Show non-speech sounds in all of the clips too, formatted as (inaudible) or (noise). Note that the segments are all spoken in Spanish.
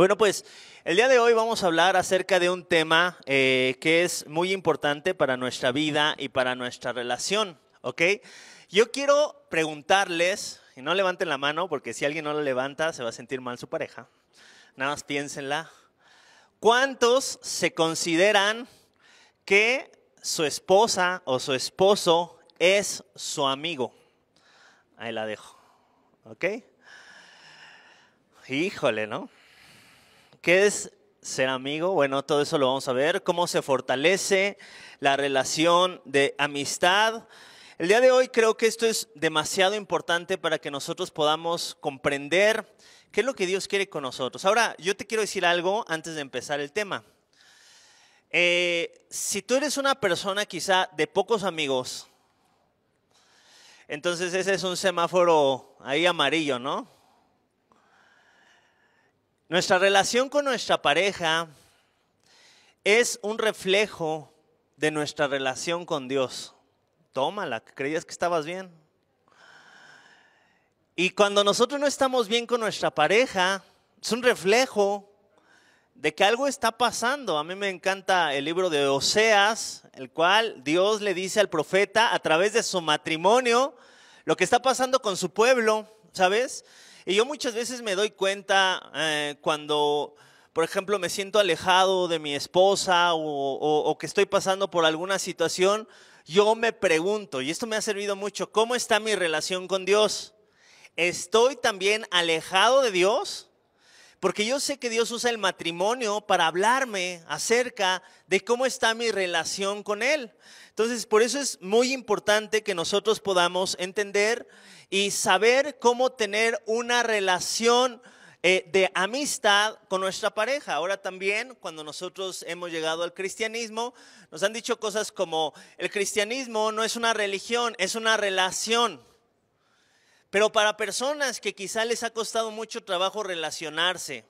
Bueno, pues el día de hoy vamos a hablar acerca de un tema eh, que es muy importante para nuestra vida y para nuestra relación, ¿ok? Yo quiero preguntarles, y no levanten la mano porque si alguien no la levanta se va a sentir mal su pareja, nada más piénsenla, ¿cuántos se consideran que su esposa o su esposo es su amigo? Ahí la dejo, ¿ok? Híjole, ¿no? ¿Qué es ser amigo? Bueno, todo eso lo vamos a ver. ¿Cómo se fortalece la relación de amistad? El día de hoy creo que esto es demasiado importante para que nosotros podamos comprender qué es lo que Dios quiere con nosotros. Ahora, yo te quiero decir algo antes de empezar el tema. Eh, si tú eres una persona quizá de pocos amigos, entonces ese es un semáforo ahí amarillo, ¿no? Nuestra relación con nuestra pareja es un reflejo de nuestra relación con Dios. Tómala, creías que estabas bien. Y cuando nosotros no estamos bien con nuestra pareja, es un reflejo de que algo está pasando. A mí me encanta el libro de Oseas, el cual Dios le dice al profeta a través de su matrimonio lo que está pasando con su pueblo, ¿sabes? Y yo muchas veces me doy cuenta eh, cuando, por ejemplo, me siento alejado de mi esposa o, o que estoy pasando por alguna situación, yo me pregunto, y esto me ha servido mucho, ¿cómo está mi relación con Dios? ¿Estoy también alejado de Dios? Porque yo sé que Dios usa el matrimonio para hablarme acerca de cómo está mi relación con Él. Entonces, por eso es muy importante que nosotros podamos entender y saber cómo tener una relación eh, de amistad con nuestra pareja. Ahora también, cuando nosotros hemos llegado al cristianismo, nos han dicho cosas como, el cristianismo no es una religión, es una relación. Pero para personas que quizá les ha costado mucho trabajo relacionarse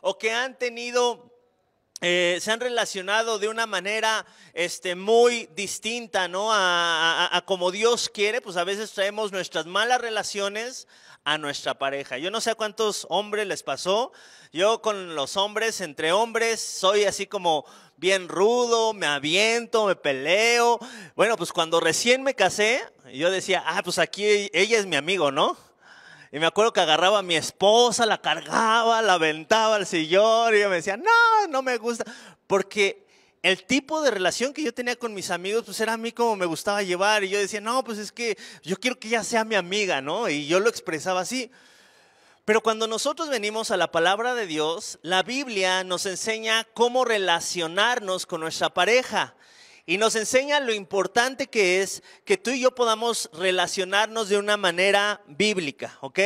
o que han tenido eh, se han relacionado de una manera este, muy distinta, ¿no? A, como Dios quiere, pues a veces traemos nuestras malas relaciones a nuestra pareja. Yo no sé a cuántos hombres les pasó. Yo con los hombres, entre hombres, soy así como bien rudo, me aviento, me peleo. Bueno, pues cuando recién me casé, yo decía, ah, pues aquí ella es mi amigo, ¿no? Y me acuerdo que agarraba a mi esposa, la cargaba, la aventaba al sillón y yo me decía, no, no me gusta. Porque el tipo de relación que yo tenía con mis amigos, pues era a mí como me gustaba llevar. Y yo decía, no, pues es que yo quiero que ella sea mi amiga, ¿no? Y yo lo expresaba así. Pero cuando nosotros venimos a la palabra de Dios, la Biblia nos enseña cómo relacionarnos con nuestra pareja y nos enseña lo importante que es que tú y yo podamos relacionarnos de una manera bíblica, ¿ok?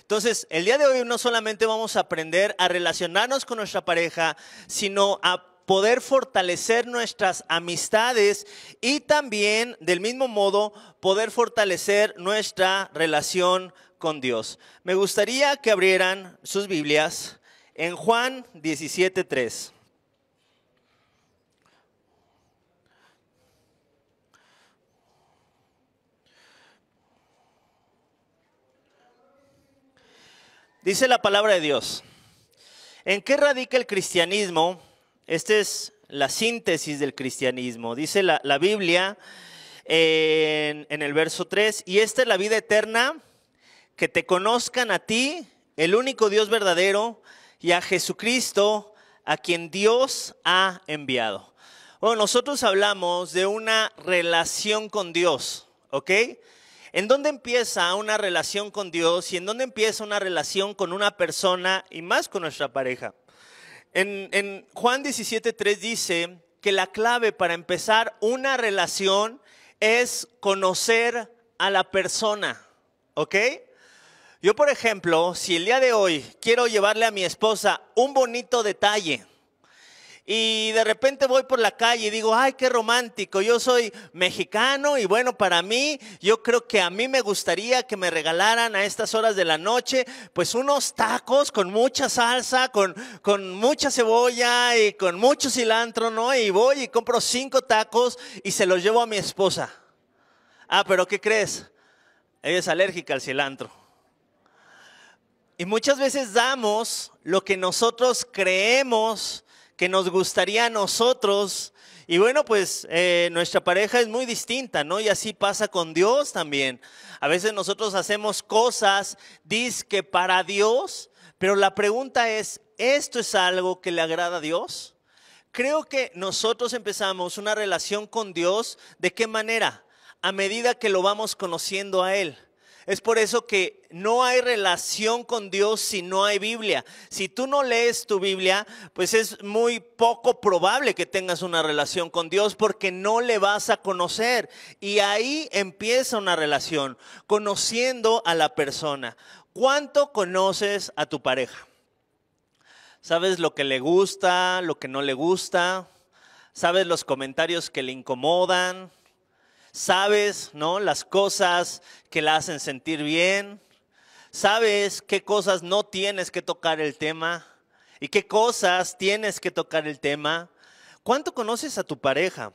Entonces, el día de hoy no solamente vamos a aprender a relacionarnos con nuestra pareja, sino a poder fortalecer nuestras amistades y también, del mismo modo, poder fortalecer nuestra relación con Dios. Me gustaría que abrieran sus Biblias en Juan 17.3. Dice la palabra de Dios. ¿En qué radica el cristianismo? Esta es la síntesis del cristianismo. Dice la, Biblia en, en, el verso 3, y esta es la vida eterna, que te conozcan a ti, el único Dios verdadero, y a Jesucristo, a quien Dios ha enviado. Bueno, nosotros hablamos de una relación con Dios, ¿ok? ¿En dónde empieza una relación con Dios y en dónde empieza una relación con una persona y más con nuestra pareja? En, Juan Juan 17.3 dice que la clave para empezar una relación es conocer a la persona, ¿ok? Yo, por ejemplo, si el día de hoy quiero llevarle a mi esposa un bonito detalle, y de repente voy por la calle y digo, ay, qué romántico, yo soy mexicano y bueno, para mí, yo creo que a mí me gustaría que me regalaran a estas horas de la noche, pues unos tacos con mucha salsa, con, con mucha cebolla y con mucho cilantro, ¿no? Y voy y compro cinco tacos y se los llevo a mi esposa. Ah, pero ¿qué crees? Ella es alérgica al cilantro. Y muchas veces damos lo que nosotros creemos que nos gustaría a nosotros. Y bueno, pues eh, nuestra pareja es muy distinta, ¿no? Y así pasa con Dios también. A veces nosotros hacemos cosas, que para Dios, pero la pregunta es, ¿esto es algo que le agrada a Dios? Creo que nosotros empezamos una relación con Dios, ¿de qué manera? A medida que lo vamos conociendo a Él. Es por eso que no hay relación con Dios si no hay Biblia. Si tú no lees tu Biblia, pues es muy poco probable que tengas una relación con Dios porque no le vas a conocer. Y ahí empieza una relación, conociendo a la persona. ¿Cuánto conoces a tu pareja? ¿Sabes lo que le gusta, lo que no le gusta? ¿Sabes los comentarios que le incomodan? Sabes, ¿no? Las cosas que la hacen sentir bien. Sabes qué cosas no tienes que tocar el tema y qué cosas tienes que tocar el tema. ¿Cuánto conoces a tu pareja?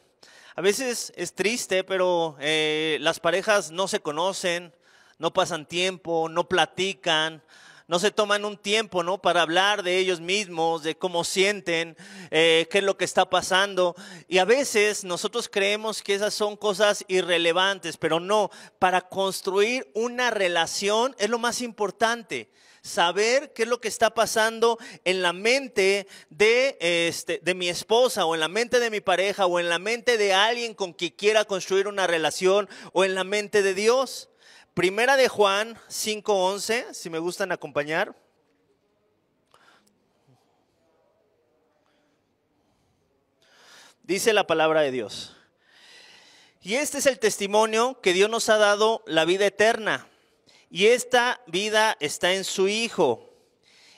A veces es triste, pero eh, las parejas no se conocen, no pasan tiempo, no platican, no se toman un tiempo, ¿no? Para hablar de ellos mismos, de cómo sienten, eh, qué es lo que está pasando. Y a veces nosotros creemos que esas son cosas irrelevantes, pero no, para construir una relación es lo más importante saber qué es lo que está pasando en la mente de, este, de mi esposa o en la mente de mi pareja o en la mente de alguien con quien quiera construir una relación o en la mente de Dios. Primera de Juan 5.11, si me gustan acompañar. Dice la palabra de Dios. Y este es el testimonio que Dios nos ha dado la vida eterna. Y esta vida está en su Hijo.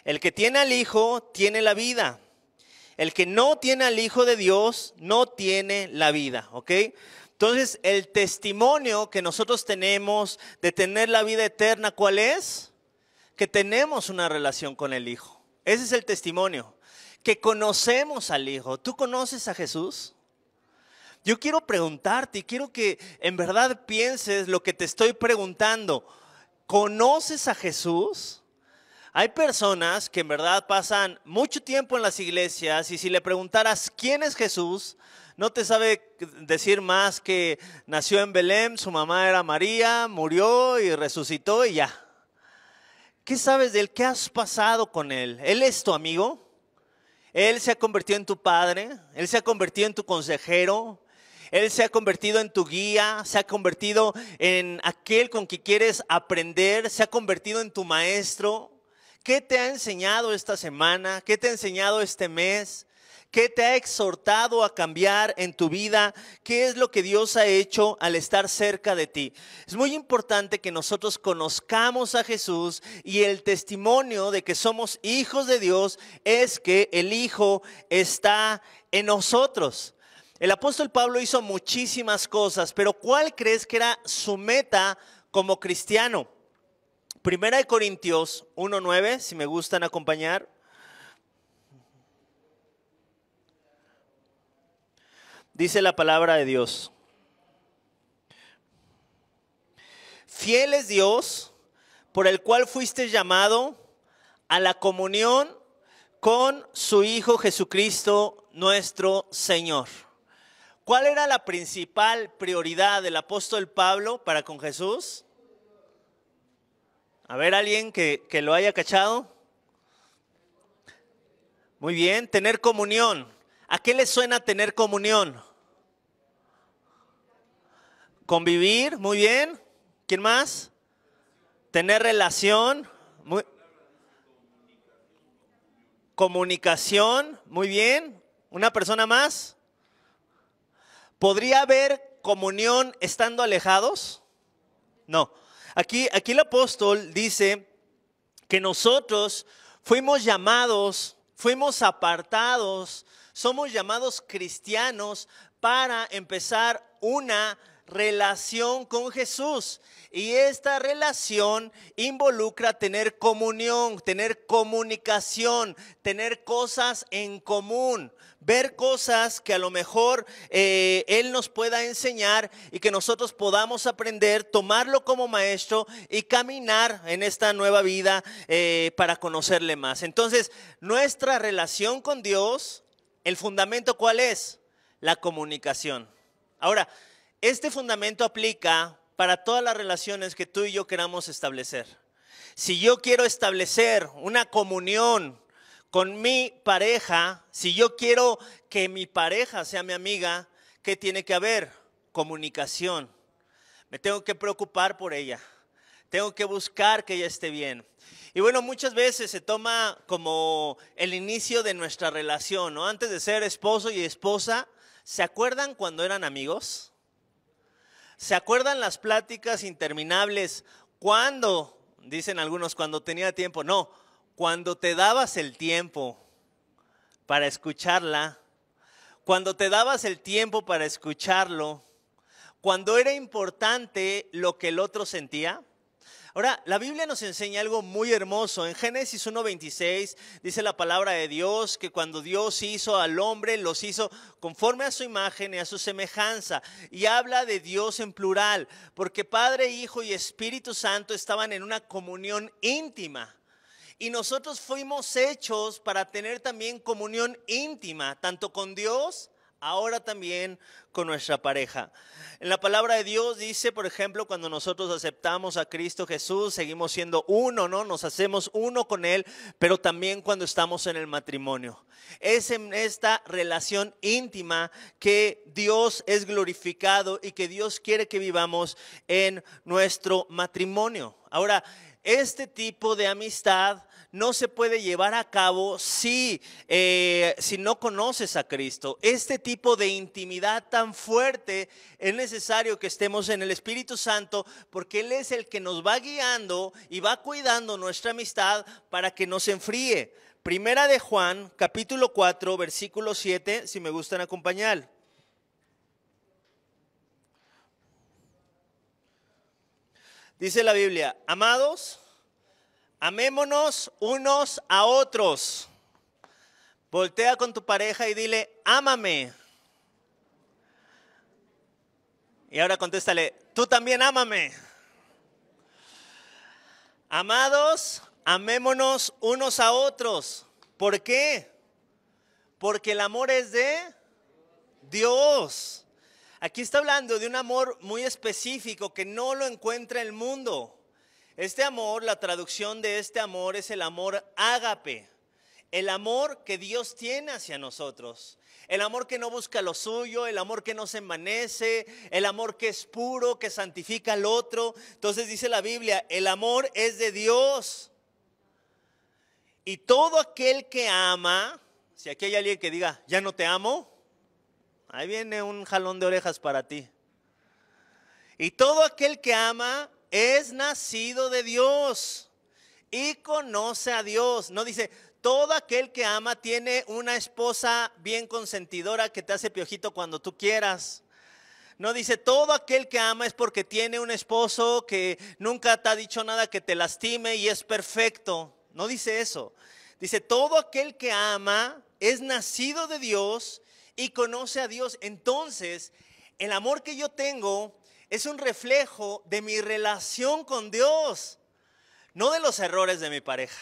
El que tiene al Hijo tiene la vida. El que no tiene al Hijo de Dios no tiene la vida. ¿Ok? Entonces, el testimonio que nosotros tenemos de tener la vida eterna, ¿cuál es? Que tenemos una relación con el Hijo. Ese es el testimonio. Que conocemos al Hijo. ¿Tú conoces a Jesús? Yo quiero preguntarte y quiero que en verdad pienses lo que te estoy preguntando. ¿Conoces a Jesús? Hay personas que en verdad pasan mucho tiempo en las iglesias y si le preguntaras quién es Jesús, no te sabe decir más que nació en Belén, su mamá era María, murió y resucitó y ya. ¿Qué sabes del él? ¿Qué has pasado con él? ¿Él es tu amigo? Él se ha convertido en tu padre, Él se ha convertido en tu consejero, Él se ha convertido en tu guía, se ha convertido en aquel con quien quieres aprender, se ha convertido en tu maestro. ¿Qué te ha enseñado esta semana? ¿Qué te ha enseñado este mes? ¿Qué te ha exhortado a cambiar en tu vida? ¿Qué es lo que Dios ha hecho al estar cerca de ti? Es muy importante que nosotros conozcamos a Jesús y el testimonio de que somos hijos de Dios es que el Hijo está en nosotros. El apóstol Pablo hizo muchísimas cosas, pero ¿cuál crees que era su meta como cristiano? Primera de Corintios 1.9, si me gustan acompañar. Dice la palabra de Dios. Fiel es Dios, por el cual fuiste llamado a la comunión con su Hijo Jesucristo, nuestro Señor. ¿Cuál era la principal prioridad del apóstol Pablo para con Jesús? A ver, alguien que, que lo haya cachado. Muy bien, tener comunión. ¿A qué le suena tener comunión? Convivir, muy bien. ¿Quién más? Tener relación. Muy... Comunicación, muy bien. ¿Una persona más? ¿Podría haber comunión estando alejados? No. Aquí, aquí el apóstol dice que nosotros fuimos llamados, fuimos apartados, somos llamados cristianos para empezar una relación con Jesús. Y esta relación involucra tener comunión, tener comunicación, tener cosas en común, ver cosas que a lo mejor eh, Él nos pueda enseñar y que nosotros podamos aprender, tomarlo como maestro y caminar en esta nueva vida eh, para conocerle más. Entonces, nuestra relación con Dios, el fundamento cuál es? La comunicación. Ahora, este fundamento aplica para todas las relaciones que tú y yo queramos establecer. Si yo quiero establecer una comunión con mi pareja, si yo quiero que mi pareja sea mi amiga, ¿qué tiene que haber? Comunicación. Me tengo que preocupar por ella. Tengo que buscar que ella esté bien. Y bueno, muchas veces se toma como el inicio de nuestra relación, ¿no? Antes de ser esposo y esposa, ¿se acuerdan cuando eran amigos? ¿Se acuerdan las pláticas interminables? cuando, Dicen algunos, cuando tenía tiempo. No, cuando te dabas el tiempo para escucharla, cuando te dabas el tiempo para escucharlo, cuando era importante lo que el otro sentía, Ahora, la Biblia nos enseña algo muy hermoso. En Génesis 1.26 dice la palabra de Dios que cuando Dios hizo al hombre, los hizo conforme a su imagen y a su semejanza. Y habla de Dios en plural, porque Padre, Hijo y Espíritu Santo estaban en una comunión íntima. Y nosotros fuimos hechos para tener también comunión íntima, tanto con Dios ahora también con nuestra pareja. En la palabra de Dios dice, por ejemplo, cuando nosotros aceptamos a Cristo Jesús, seguimos siendo uno, ¿no? Nos hacemos uno con Él, pero también cuando estamos en el matrimonio. Es en esta relación íntima que Dios es glorificado y que Dios quiere que vivamos en nuestro matrimonio. Ahora, este tipo de amistad no se puede llevar a cabo si, eh, si no conoces a Cristo. Este tipo de intimidad tan fuerte es necesario que estemos en el Espíritu Santo porque Él es el que nos va guiando y va cuidando nuestra amistad para que no se enfríe. Primera de Juan, capítulo 4, versículo 7, si me gustan acompañar. Dice la Biblia, amados, Amémonos unos a otros. Voltea con tu pareja y dile, ámame. Y ahora contéstale, tú también ámame. Amados, amémonos unos a otros. ¿Por qué? Porque el amor es de Dios. Aquí está hablando de un amor muy específico que no lo encuentra el mundo. Este amor, la traducción de este amor es el amor ágape, el amor que Dios tiene hacia nosotros, el amor que no busca lo suyo, el amor que no se envanece, el amor que es puro, que santifica al otro. Entonces dice la Biblia, el amor es de Dios. Y todo aquel que ama, si aquí hay alguien que diga, ya no te amo, ahí viene un jalón de orejas para ti. Y todo aquel que ama es nacido de Dios y conoce a Dios. No dice, todo aquel que ama tiene una esposa bien consentidora que te hace piojito cuando tú quieras. No dice, todo aquel que ama es porque tiene un esposo que nunca te ha dicho nada que te lastime y es perfecto. No dice eso. Dice, todo aquel que ama es nacido de Dios y conoce a Dios. Entonces, el amor que yo tengo es un reflejo de mi relación con Dios, no de los errores de mi pareja.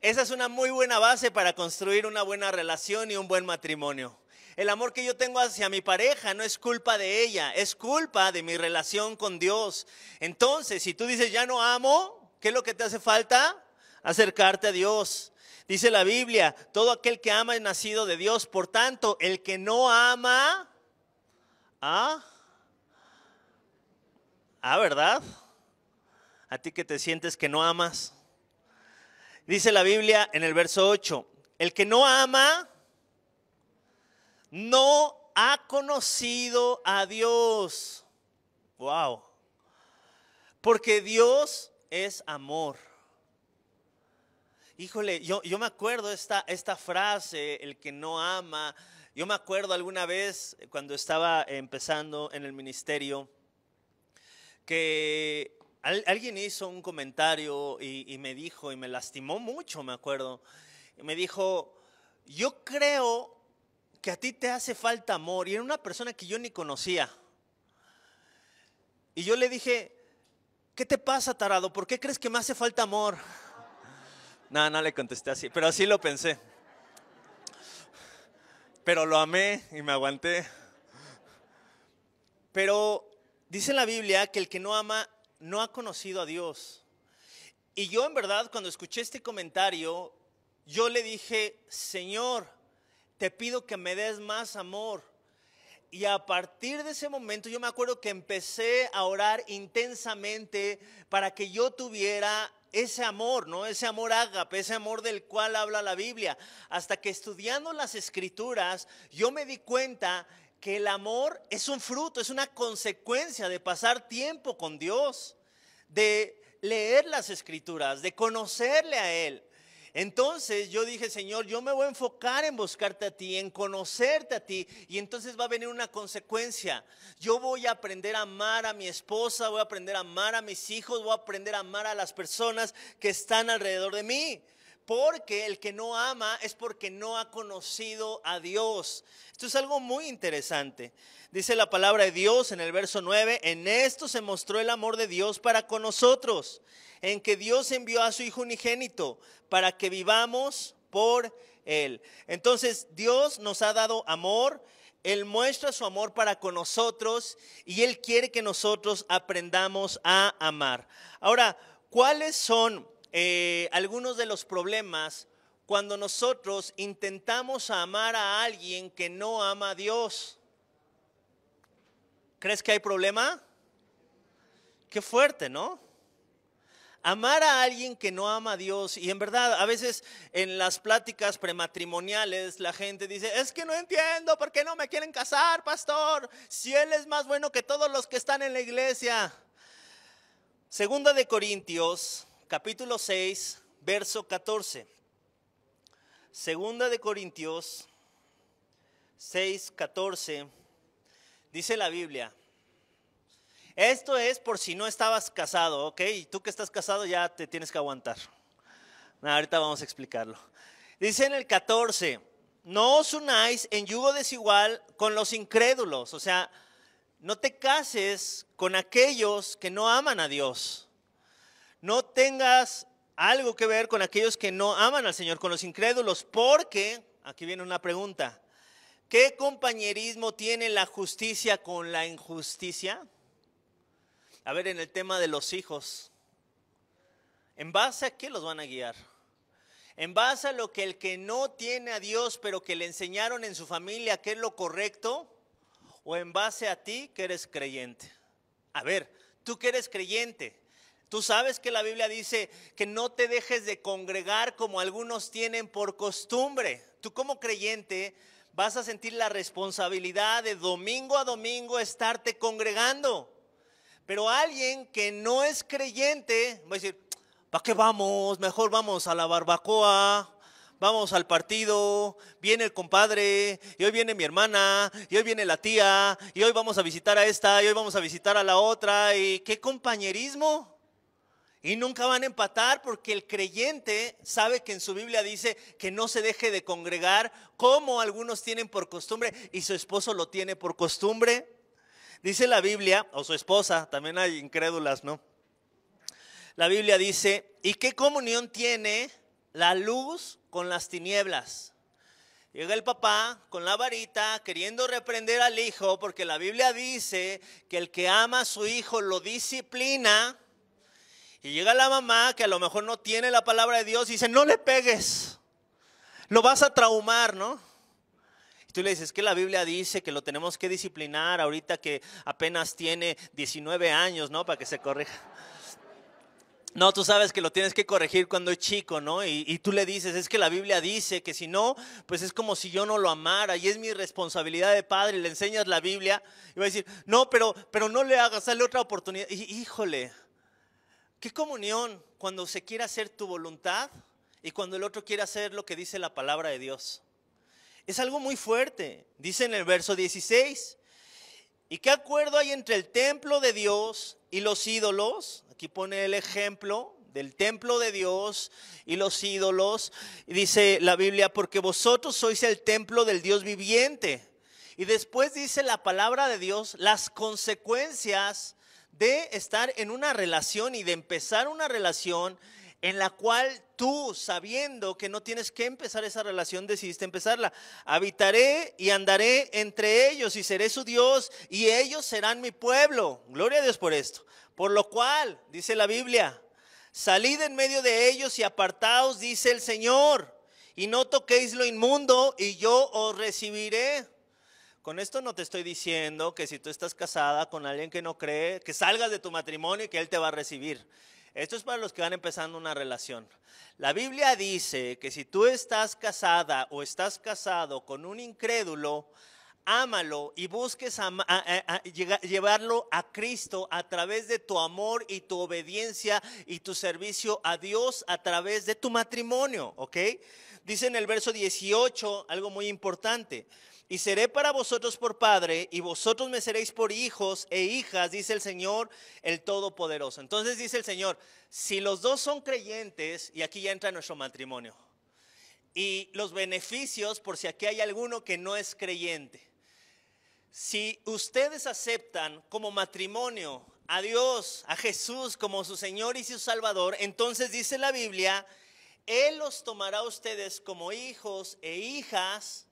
Esa es una muy buena base para construir una buena relación y un buen matrimonio. El amor que yo tengo hacia mi pareja no es culpa de ella, es culpa de mi relación con Dios. Entonces, si tú dices, ya no amo, ¿qué es lo que te hace falta? Acercarte a Dios. Dice la Biblia, todo aquel que ama es nacido de Dios, por tanto, el que no ama, ¿ah? Ah, ¿verdad? A ti que te sientes que no amas. Dice la Biblia en el verso 8, el que no ama no ha conocido a Dios. Wow. Porque Dios es amor. Híjole, yo, yo me acuerdo esta frase, el que no ama. Yo me acuerdo alguna vez cuando estaba empezando en el ministerio, que alguien hizo un comentario y, me dijo, y me lastimó mucho, me acuerdo, me dijo, yo creo que a ti te hace falta amor, y era una persona que yo ni conocía. Y yo le dije, ¿qué te pasa, tarado? ¿Por qué crees que me hace falta amor? No, no le contesté así, pero así lo pensé. Pero lo amé y me aguanté. Pero Dice la Biblia que el que no ama no ha conocido a Dios. Y yo en verdad cuando escuché este comentario, yo le dije, Señor, te pido que me des más amor. Y a partir de ese momento yo me acuerdo que empecé a orar intensamente para que yo tuviera ese amor, ¿no? Ese amor ágape, ese amor del cual habla la Biblia. Hasta que estudiando las escrituras, yo me di cuenta que el amor es un fruto, es una consecuencia de pasar tiempo con Dios, de leer las escrituras, de conocerle a Él. Entonces yo dije, Señor, yo me voy a enfocar en buscarte a ti, en conocerte a ti, y entonces va a venir una consecuencia. Yo voy a aprender a amar a mi esposa, voy a aprender a amar a mis hijos, voy a aprender a amar a las personas que están alrededor de mí porque el que no ama es porque no ha conocido a Dios. Esto es algo muy interesante. Dice la palabra de Dios en el verso 9, en esto se mostró el amor de Dios para con nosotros, en que Dios envió a su Hijo unigénito para que vivamos por Él. Entonces Dios nos ha dado amor, Él muestra su amor para con nosotros y Él quiere que nosotros aprendamos a amar. Ahora, ¿cuáles son eh, algunos de los problemas cuando nosotros intentamos amar a alguien que no ama a Dios. ¿Crees que hay problema? Qué fuerte, ¿no? Amar a alguien que no ama a Dios. Y en verdad, a veces en las pláticas prematrimoniales la gente dice, es que no entiendo por qué no me quieren casar, pastor, si Él es más bueno que todos los que están en la iglesia. Segunda de Corintios capítulo 6, verso 14. Segunda de Corintios 6, 14, dice la Biblia. Esto es por si no estabas casado, ¿ok? Y tú que estás casado ya te tienes que aguantar. Ah, ahorita vamos a explicarlo. Dice en el 14, no os unáis en yugo desigual con los incrédulos, o sea, no te cases con aquellos que no aman a Dios no tengas algo que ver con aquellos que no aman al Señor, con los incrédulos, porque, aquí viene una pregunta, ¿qué compañerismo tiene la justicia con la injusticia? A ver, en el tema de los hijos, ¿en base a qué los van a guiar? en base a lo que el que no tiene a Dios, pero que le enseñaron en su familia que es lo correcto, o en base a ti que eres creyente. A ver, tú que eres creyente, Tú sabes que la Biblia dice que no te dejes de congregar como algunos tienen por costumbre. Tú como creyente vas a sentir la responsabilidad de domingo a domingo estarte congregando. Pero alguien que no es creyente va a decir, ¿para qué vamos? Mejor vamos a la barbacoa, vamos al partido, viene el compadre, y hoy viene mi hermana, y hoy viene la tía, y hoy vamos a visitar a esta, y hoy vamos a visitar a la otra, y qué compañerismo. Y nunca van a empatar porque el creyente sabe que en su Biblia dice que no se deje de congregar como algunos tienen por costumbre y su esposo lo tiene por costumbre. Dice la Biblia, o su esposa, también hay incrédulas, ¿no? La Biblia dice, ¿y qué comunión tiene la luz con las tinieblas? Llega el papá con la varita queriendo reprender al hijo porque la Biblia dice que el que ama a su hijo lo disciplina y llega la mamá que a lo mejor no tiene la palabra de Dios y dice, no le pegues, lo vas a traumar, ¿no? Y tú le dices, es que la Biblia dice que lo tenemos que disciplinar ahorita que apenas tiene 19 años, ¿no? Para que se corrija. No, tú sabes que lo tienes que corregir cuando es chico, ¿no? Y, tú le dices, es que la Biblia dice que si no, pues es como si yo no lo amara y es mi responsabilidad de padre, le enseñas la Biblia y va a decir, no, pero, pero no le hagas, sale otra oportunidad. Y, híjole, ¿Qué comunión cuando se quiere hacer tu voluntad y cuando el otro quiere hacer lo que dice la palabra de Dios? Es algo muy fuerte. Dice en el verso 16, ¿y qué acuerdo hay entre el templo de Dios y los ídolos? Aquí pone el ejemplo del templo de Dios y los ídolos. Y dice la Biblia, porque vosotros sois el templo del Dios viviente. Y después dice la palabra de Dios, las consecuencias de estar en una relación y de empezar una relación en la cual tú, sabiendo que no tienes que empezar esa relación, decidiste empezarla. Habitaré y andaré entre ellos y seré su Dios y ellos serán mi pueblo. Gloria a Dios por esto. Por lo cual, dice la Biblia, salid en medio de ellos y apartaos, dice el Señor, y no toquéis lo inmundo y yo os recibiré. Con esto no te estoy diciendo que si tú estás casada con alguien que no cree, que salgas de tu matrimonio y que él te va a recibir. Esto es para los que van empezando una relación. La Biblia dice que si tú estás casada o estás casado con un incrédulo, ámalo y busques llevarlo a Cristo a través de tu amor y tu obediencia y tu servicio a Dios a través de tu matrimonio, ¿ok? Dice en el verso 18 algo muy importante y seré para vosotros por padre, y vosotros me seréis por hijos e hijas, dice el Señor, el Todopoderoso. Entonces dice el Señor, si los dos son creyentes, y aquí ya entra nuestro matrimonio, y los beneficios por si aquí hay alguno que no es creyente. Si ustedes aceptan como matrimonio a Dios, a Jesús como su Señor y su Salvador, entonces dice la Biblia, Él los tomará a ustedes como hijos e hijas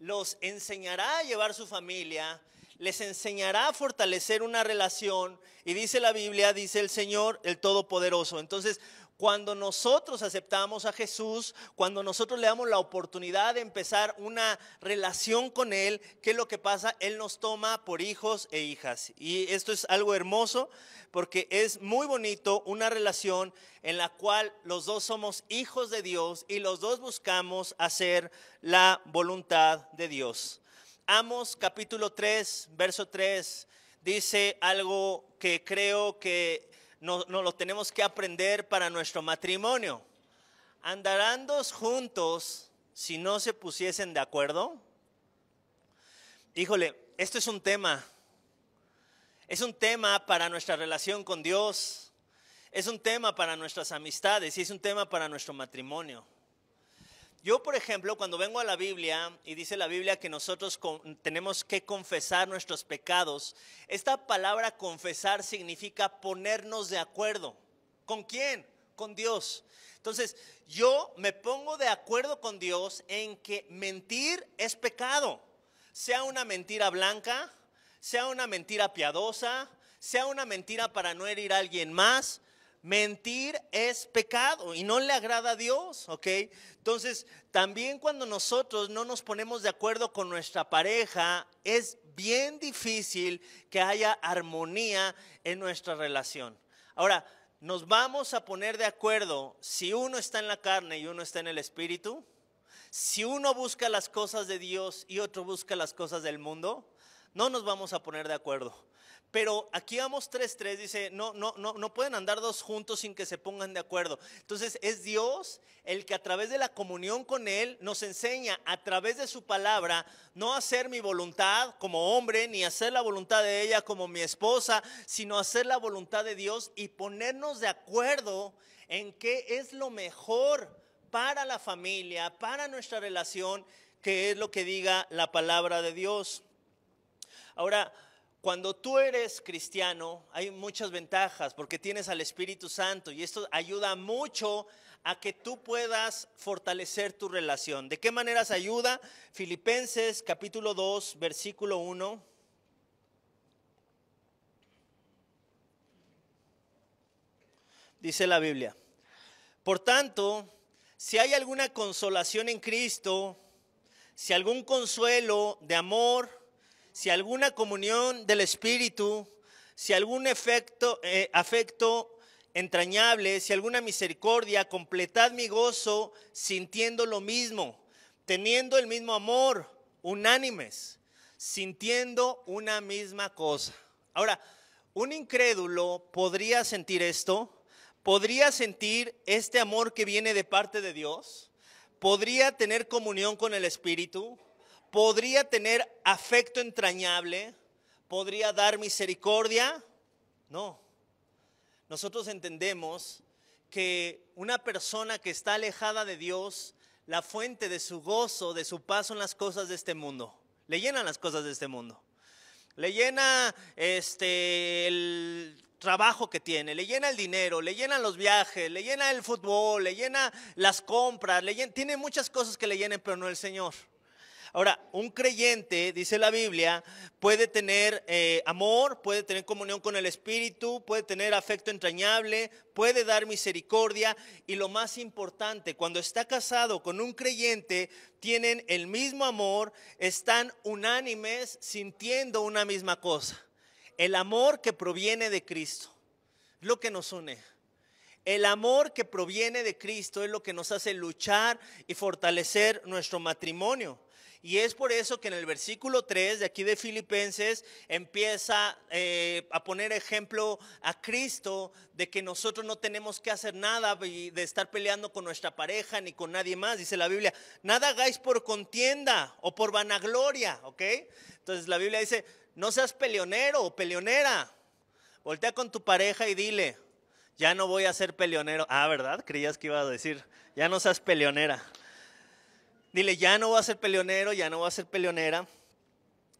los enseñará a llevar su familia, les enseñará a fortalecer una relación. Y dice la Biblia, dice el Señor, el Todopoderoso. Entonces, cuando nosotros aceptamos a Jesús, cuando nosotros le damos la oportunidad de empezar una relación con Él, ¿qué es lo que pasa? Él nos toma por hijos e hijas. Y esto es algo hermoso porque es muy bonito una relación en la cual los dos somos hijos de Dios y los dos buscamos hacer la voluntad de Dios. Amos capítulo 3, verso 3, dice algo que creo que no lo tenemos que aprender para nuestro matrimonio. ¿Andarán dos juntos si no se pusiesen de acuerdo? Híjole, esto es un tema. Es un tema para nuestra relación con Dios. Es un tema para nuestras amistades y es un tema para nuestro matrimonio. Yo, por ejemplo, cuando vengo a la Biblia y dice la Biblia que nosotros tenemos que confesar nuestros pecados, esta palabra confesar significa ponernos de acuerdo. ¿Con quién? Con Dios. Entonces, yo me pongo de acuerdo con Dios en que mentir es pecado, sea una mentira blanca, sea una mentira piadosa, sea una mentira para no herir a alguien más, Mentir es pecado y no le agrada a Dios, ¿ok? Entonces, también cuando nosotros no nos ponemos de acuerdo con nuestra pareja, es bien difícil que haya armonía en nuestra relación. Ahora, nos vamos a poner de acuerdo si uno está en la carne y uno está en el espíritu, si uno busca las cosas de Dios y otro busca las cosas del mundo, no nos vamos a poner de acuerdo. Pero aquí vamos vamos 3.3 dice, no, no, no, no pueden andar dos juntos sin que se pongan de acuerdo. Entonces es Dios el que a través de la comunión con Él nos enseña a través de su palabra no hacer mi voluntad como hombre, ni hacer la voluntad de ella como mi esposa, sino hacer la voluntad de Dios y ponernos de acuerdo en qué es lo mejor para la familia, para nuestra relación, que es lo que diga la palabra de Dios. Ahora, cuando tú eres cristiano, hay muchas ventajas porque tienes al Espíritu Santo y esto ayuda mucho a que tú puedas fortalecer tu relación. ¿De qué maneras ayuda? Filipenses capítulo 2, versículo 1. Dice la Biblia. Por tanto, si hay alguna consolación en Cristo, si algún consuelo de amor, si alguna comunión del Espíritu, si algún efecto, eh, afecto entrañable, si alguna misericordia, completad mi gozo sintiendo lo mismo, teniendo el mismo amor, unánimes, sintiendo una misma cosa. Ahora, un incrédulo podría sentir esto, podría sentir este amor que viene de parte de Dios, podría tener comunión con el Espíritu, podría tener afecto entrañable, podría dar misericordia. No. Nosotros entendemos que una persona que está alejada de Dios, la fuente de su gozo, de su paz son las cosas de este mundo. Le llenan las cosas de este mundo. Le llena este el trabajo que tiene, le llena el dinero, le llenan los viajes, le llena el fútbol, le llena las compras, le tiene muchas cosas que le llenen, pero no el Señor. Ahora, un creyente, dice la Biblia, puede tener eh, amor, puede tener comunión con el Espíritu, puede tener afecto entrañable, puede dar misericordia y lo más importante, cuando está casado con un creyente, tienen el mismo amor, están unánimes sintiendo una misma cosa. El amor que proviene de Cristo, lo que nos une. El amor que proviene de Cristo es lo que nos hace luchar y fortalecer nuestro matrimonio. Y es por eso que en el versículo 3 de aquí de Filipenses empieza eh, a poner ejemplo a Cristo de que nosotros no tenemos que hacer nada de estar peleando con nuestra pareja ni con nadie más. Dice la Biblia, nada hagáis por contienda o por vanagloria, ¿ok? Entonces la Biblia dice, no seas peleonero o peleonera. Voltea con tu pareja y dile, ya no voy a ser peleonero. Ah, ¿verdad? Creías que iba a decir, ya no seas peleonera. Dile, ya no va a ser peleonero, ya no va a ser peleonera.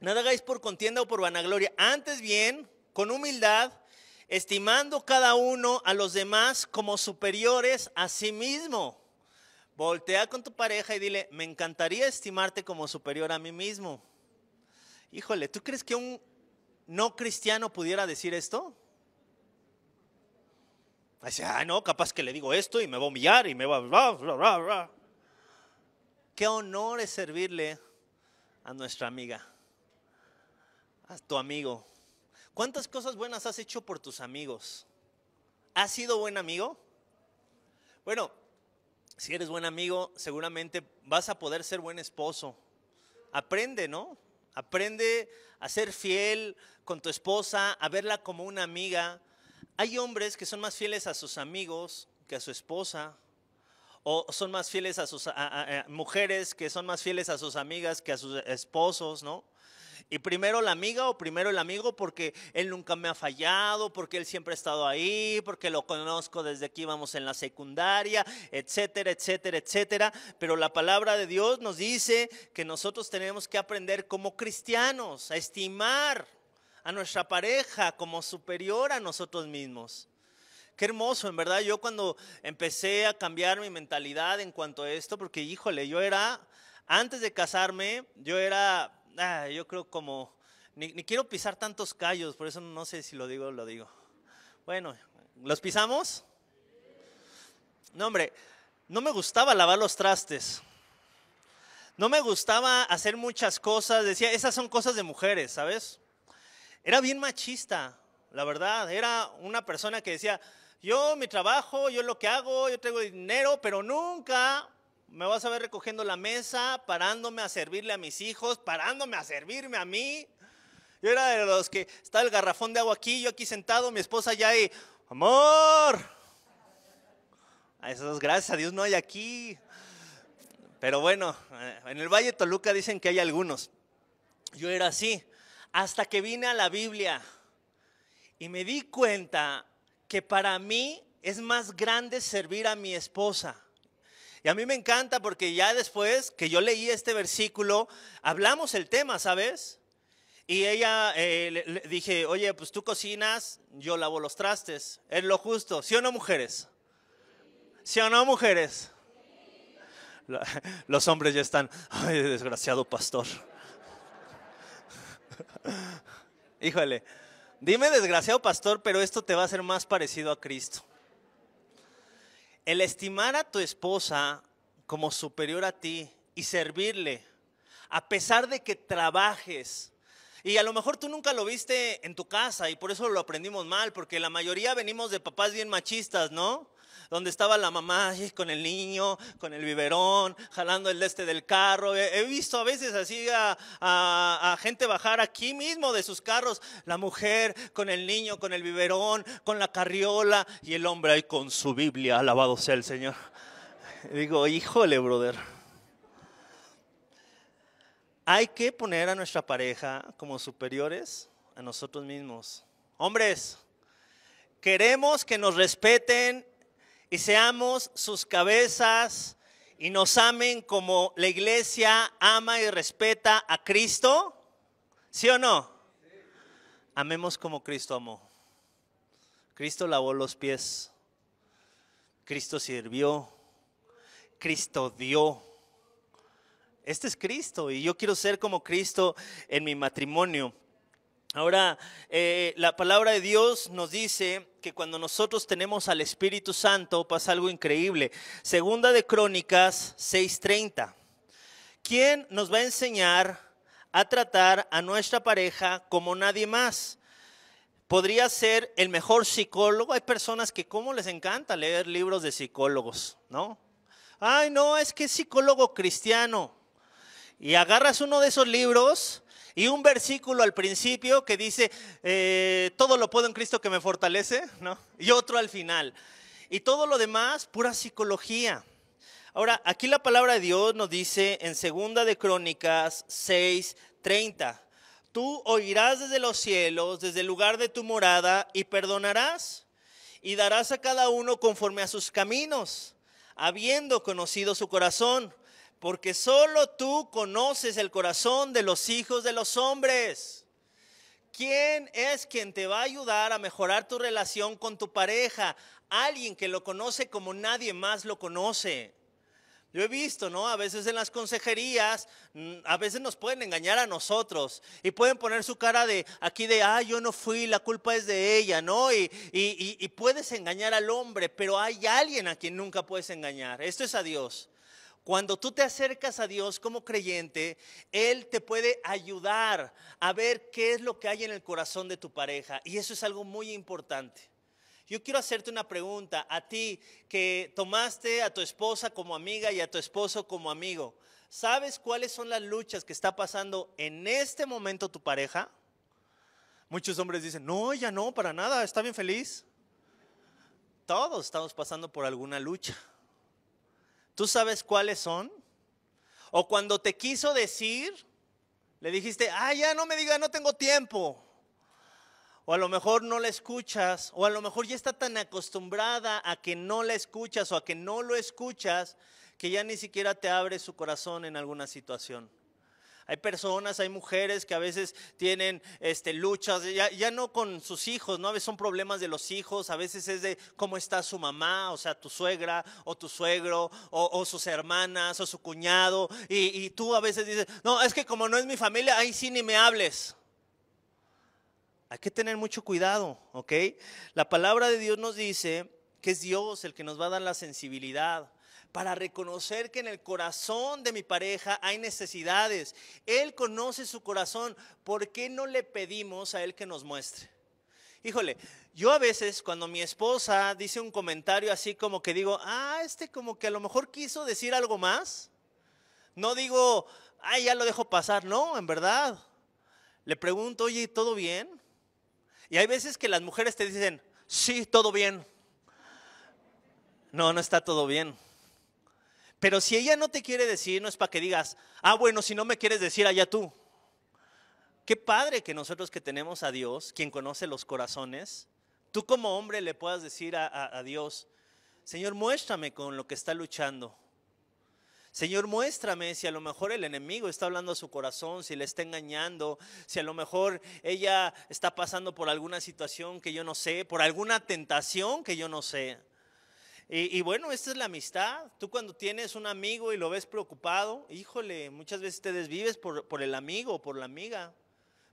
Nada hagáis por contienda o por vanagloria. Antes bien, con humildad, estimando cada uno a los demás como superiores a sí mismo. Voltea con tu pareja y dile, me encantaría estimarte como superior a mí mismo. Híjole, ¿tú crees que un no cristiano pudiera decir esto? Dice, ah, no, capaz que le digo esto y me va a humillar y me va a qué honor es servirle a nuestra amiga, a tu amigo. ¿Cuántas cosas buenas has hecho por tus amigos? ¿Has sido buen amigo? Bueno, si eres buen amigo, seguramente vas a poder ser buen esposo. Aprende, ¿no? Aprende a ser fiel con tu esposa, a verla como una amiga. Hay hombres que son más fieles a sus amigos que a su esposa o son más fieles a sus mujeres que son más fieles a sus amigas que a sus esposos, ¿no? Y primero la amiga o primero el amigo porque él nunca me ha fallado, porque él siempre ha estado ahí, porque lo conozco desde que íbamos en la secundaria, etcétera, etcétera, etcétera. Pero la palabra de Dios nos dice que nosotros tenemos que aprender como cristianos a estimar a nuestra pareja como superior a nosotros mismos. Qué hermoso, en verdad. Yo cuando empecé a cambiar mi mentalidad en cuanto a esto, porque híjole, yo era, antes de casarme, yo era, ah, yo creo como, ni, ni, quiero pisar tantos callos, por eso no sé si lo digo o lo digo. Bueno, ¿los pisamos? No, hombre, no me gustaba lavar los trastes. No me gustaba hacer muchas cosas. Decía, esas son cosas de mujeres, ¿sabes? Era bien machista, la verdad. Era una persona que decía, yo mi trabajo, yo lo que hago, yo tengo dinero, pero nunca me vas a ver recogiendo la mesa, parándome a servirle a mis hijos, parándome a servirme a mí. Yo era de los que está el garrafón de agua aquí, yo aquí sentado, mi esposa ya ahí, amor. A esos gracias a Dios no hay aquí. Pero bueno, en el Valle de Toluca dicen que hay algunos. Yo era así, hasta que vine a la Biblia y me di cuenta que para mí es más grande servir a mi esposa. Y a mí me encanta porque ya después que yo leí este versículo, hablamos el tema, ¿sabes? Y ella eh, dije, oye, pues tú cocinas, yo lavo los trastes. Es lo justo, ¿sí o no, mujeres? ¿Sí o no, mujeres? (laughs) Los hombres ya están, ay, desgraciado pastor. (laughs) Híjole. Dime desgraciado pastor, pero esto te va a hacer más parecido a Cristo. El estimar a tu esposa como superior a ti y servirle, a pesar de que trabajes, y a lo mejor tú nunca lo viste en tu casa y por eso lo aprendimos mal, porque la mayoría venimos de papás bien machistas, ¿no? donde estaba la mamá con el niño, con el biberón, jalando el este del carro. He visto a veces así a, gente bajar aquí mismo de sus carros, la mujer con el niño, con el biberón, con la carriola y el hombre ahí con su Biblia, alabado sea el Señor. (laughs) Digo, híjole, brother. Hay que poner a nuestra pareja como superiores a nosotros mismos. Hombres, queremos que nos respeten y seamos sus cabezas y nos amen como la iglesia ama y respeta a Cristo? ¿Sí o no? Amemos como Cristo amó. Cristo lavó los pies. Cristo sirvió. Cristo dio. Este es Cristo y yo quiero ser como Cristo en mi matrimonio. Ahora, eh, la palabra de Dios nos dice que cuando nosotros tenemos al Espíritu Santo pasa algo increíble. Segunda de Crónicas 6:30. ¿Quién nos va a enseñar a tratar a nuestra pareja como nadie más? Podría ser el mejor psicólogo. Hay personas que cómo les encanta leer libros de psicólogos, ¿no? Ay, no, es que psicólogo cristiano. Y agarras uno de esos libros y un versículo al principio que dice, eh, todo lo puedo en Cristo que me fortalece, ¿no? Y otro al final. Y todo lo demás, pura psicología. Ahora, aquí la palabra de Dios nos dice en Segunda de Crónicas 6, 30, tú oirás desde los cielos, desde el lugar de tu morada, y perdonarás, y darás a cada uno conforme a sus caminos, habiendo conocido su corazón porque solo tú conoces el corazón de los hijos de los hombres. ¿Quién es quien te va a ayudar a mejorar tu relación con tu pareja? Alguien que lo conoce como nadie más lo conoce. Yo he visto, ¿no? A veces en las consejerías, mm, a veces nos pueden engañar a nosotros y pueden poner su cara de aquí de, ah, yo no fui, la culpa es de ella, ¿no? Y, y puedes engañar al hombre, pero hay alguien a quien nunca puedes engañar. Esto es a Dios. Cuando tú te acercas a Dios como creyente, Él te puede ayudar a ver qué es lo que hay en el corazón de tu pareja. Y eso es algo muy importante. Yo quiero hacerte una pregunta a ti que tomaste a tu esposa como amiga y a tu esposo como amigo. ¿Sabes cuáles son las luchas que está pasando en este momento tu pareja? Muchos hombres dicen, no, ya no, para nada, está bien feliz. Todos estamos pasando por alguna lucha. ¿Tú sabes cuáles son? O cuando te quiso decir, le dijiste, ah, ya no me diga, no tengo tiempo. O a lo mejor no la escuchas, o a lo mejor ya está tan acostumbrada a que no la escuchas o a que no lo escuchas, que ya ni siquiera te abre su corazón en alguna situación. Hay personas, hay mujeres que a veces tienen este, luchas, ya, no con sus hijos, ¿no? A veces son problemas de los hijos, a veces es de cómo está su mamá, o sea, tu suegra, o tu suegro, o, sus hermanas, o su cuñado, y, y tú a veces dices, no, es que como no es mi familia, ahí sí ni me hables. Hay que tener mucho cuidado, ¿ok? La palabra de Dios nos dice que es Dios el que nos va a dar la sensibilidad para reconocer que en el corazón de mi pareja hay necesidades. Él conoce su corazón. ¿Por qué no le pedimos a Él que nos muestre? Híjole, yo a veces cuando mi esposa dice un comentario así como que digo, ah, este como que a lo mejor quiso decir algo más, no digo, ay, ya lo dejo pasar, no, en verdad. Le pregunto, oye, ¿todo bien? Y hay veces que las mujeres te dicen, sí, todo bien no, no está todo bien. Pero si ella no te quiere decir, no es para que digas, ah, bueno, si no me quieres decir, allá tú. Qué padre que nosotros que tenemos a Dios, quien conoce los corazones, tú como hombre le puedas decir a, Dios, Señor, muéstrame con lo que está luchando. Señor, muéstrame si a lo mejor el enemigo está hablando a su corazón, si le está engañando, si a lo mejor ella está pasando por alguna situación que yo no sé, por alguna tentación que yo no sé. Y, bueno, esta es la amistad. Tú cuando tienes un amigo y lo ves preocupado, híjole, muchas veces te desvives por, por el amigo o por la amiga.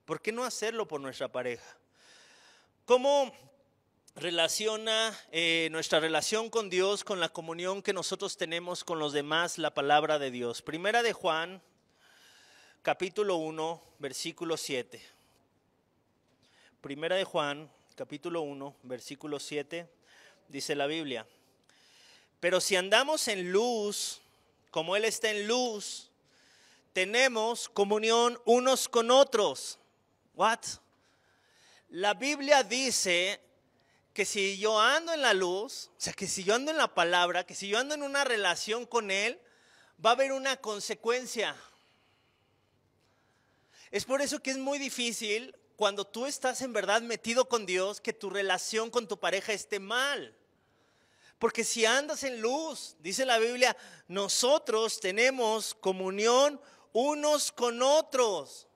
¿Por qué no hacerlo por nuestra pareja? ¿Cómo relaciona eh, nuestra relación con Dios con la comunión que nosotros tenemos con los demás, la palabra de Dios? Primera de Juan, capítulo 1, versículo 7. Primera de Juan, capítulo 1, versículo 7, dice la Biblia. Pero si andamos en luz, como Él está en luz, tenemos comunión unos con otros. What? La Biblia dice que si yo ando en la luz, o sea, que si yo ando en la palabra, que si yo ando en una relación con Él, va a haber una consecuencia. Es por eso que es muy difícil cuando tú estás en verdad metido con Dios que tu relación con tu pareja esté mal. Porque si andas en luz, dice la Biblia, nosotros tenemos comunión unos con otros.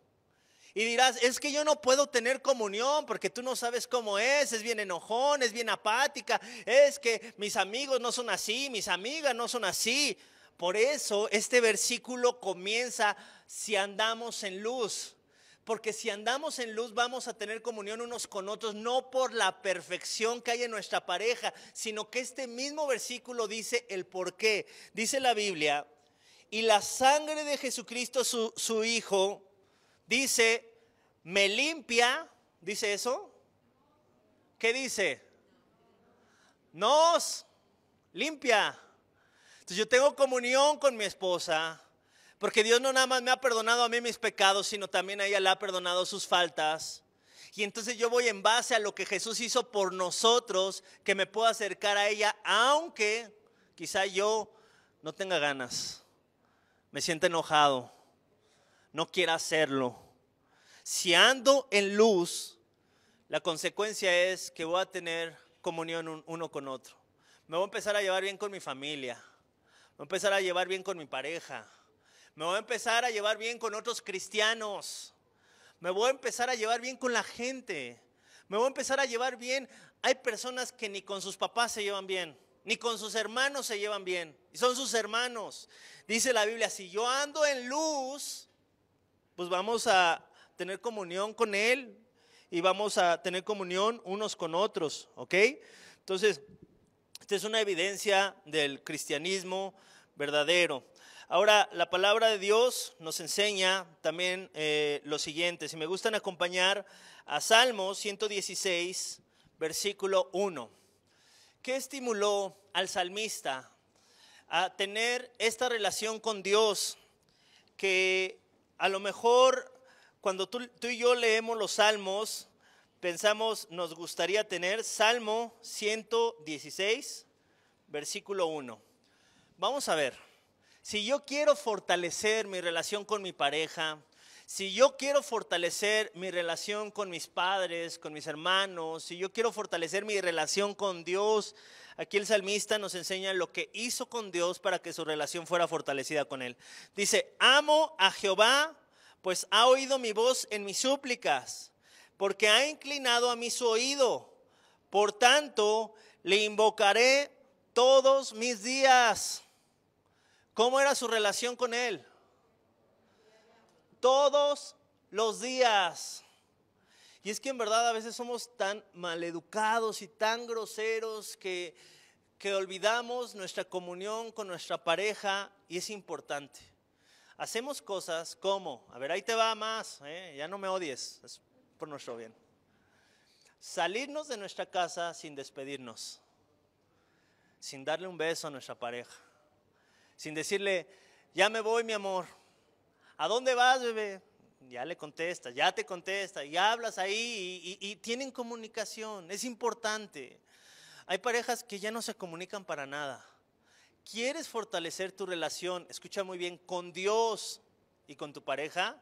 Y dirás, es que yo no puedo tener comunión porque tú no sabes cómo es, es bien enojón, es bien apática, es que mis amigos no son así, mis amigas no son así. Por eso este versículo comienza si andamos en luz. Porque si andamos en luz vamos a tener comunión unos con otros, no por la perfección que hay en nuestra pareja, sino que este mismo versículo dice el por qué. Dice la Biblia, y la sangre de Jesucristo su, su Hijo, dice, me limpia, dice eso. ¿Qué dice? Nos limpia. Entonces yo tengo comunión con mi esposa porque Dios no nada más me ha perdonado a mí mis pecados, sino también a ella le ha perdonado sus faltas. Y entonces yo voy en base a lo que Jesús hizo por nosotros, que me pueda acercar a ella, aunque quizá yo no tenga ganas, me sienta enojado, no quiera hacerlo. Si ando en luz, la consecuencia es que voy a tener comunión uno con otro. Me voy a empezar a llevar bien con mi familia, me voy a empezar a llevar bien con mi pareja, me voy a empezar a llevar bien con otros cristianos. Me voy a empezar a llevar bien con la gente. Me voy a empezar a llevar bien. Hay personas que ni con sus papás se llevan bien, ni con sus hermanos se llevan bien. Y son sus hermanos. Dice la Biblia, si yo ando en luz, pues vamos a tener comunión con Él y vamos a tener comunión unos con otros, ¿ok? Entonces, esta es una evidencia del cristianismo verdadero. Ahora, la palabra de Dios nos enseña también eh, lo siguiente. Si me gustan acompañar a Salmo 116, versículo 1. ¿Qué estimuló al salmista a tener esta relación con Dios que a lo mejor cuando tú, tú, y yo leemos los salmos, pensamos nos gustaría tener Salmo 116, versículo 1. Vamos a ver. Si yo quiero fortalecer mi relación con mi pareja, si yo quiero fortalecer mi relación con mis padres, con mis hermanos, si yo quiero fortalecer mi relación con Dios, aquí el salmista nos enseña lo que hizo con Dios para que su relación fuera fortalecida con Él. Dice, amo a Jehová, pues ha oído mi voz en mis súplicas, porque ha inclinado a mí su oído. Por tanto, le invocaré todos mis días. ¿Cómo era su relación con Él? Todos los días. Y es que en verdad a veces somos tan maleducados y tan groseros que, olvidamos nuestra comunión con nuestra pareja y es importante. Hacemos cosas como, a ver, ahí te va más, ¿eh? ya no me odies, es por nuestro bien. Salirnos de nuestra casa sin despedirnos, sin darle un beso a nuestra pareja sin decirle, ya me voy mi amor, ¿a dónde vas bebé? Ya le contesta, ya te contesta, y hablas ahí y, y tienen comunicación, es importante. Hay parejas que ya no se comunican para nada. ¿Quieres fortalecer tu relación, escucha muy bien, con Dios y con tu pareja?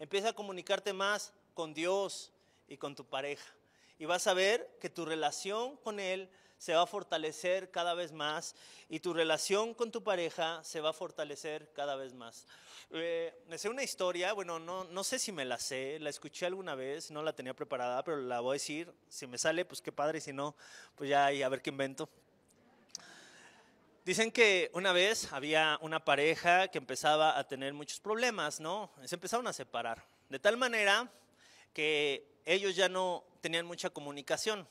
Empieza a comunicarte más con Dios y con tu pareja. Y vas a ver que tu relación con Él se va a fortalecer cada vez más y tu relación con tu pareja se va a fortalecer cada vez más. Eh, me sé una historia, bueno, no, no sé si me la sé, la escuché alguna vez, no la tenía preparada, pero la voy a decir. Si me sale, pues qué padre, si no, pues ya y a ver qué invento. Dicen que una vez había una pareja que empezaba a tener muchos problemas, ¿no? Se empezaron a separar. De tal manera que ellos ya no tenían mucha comunicación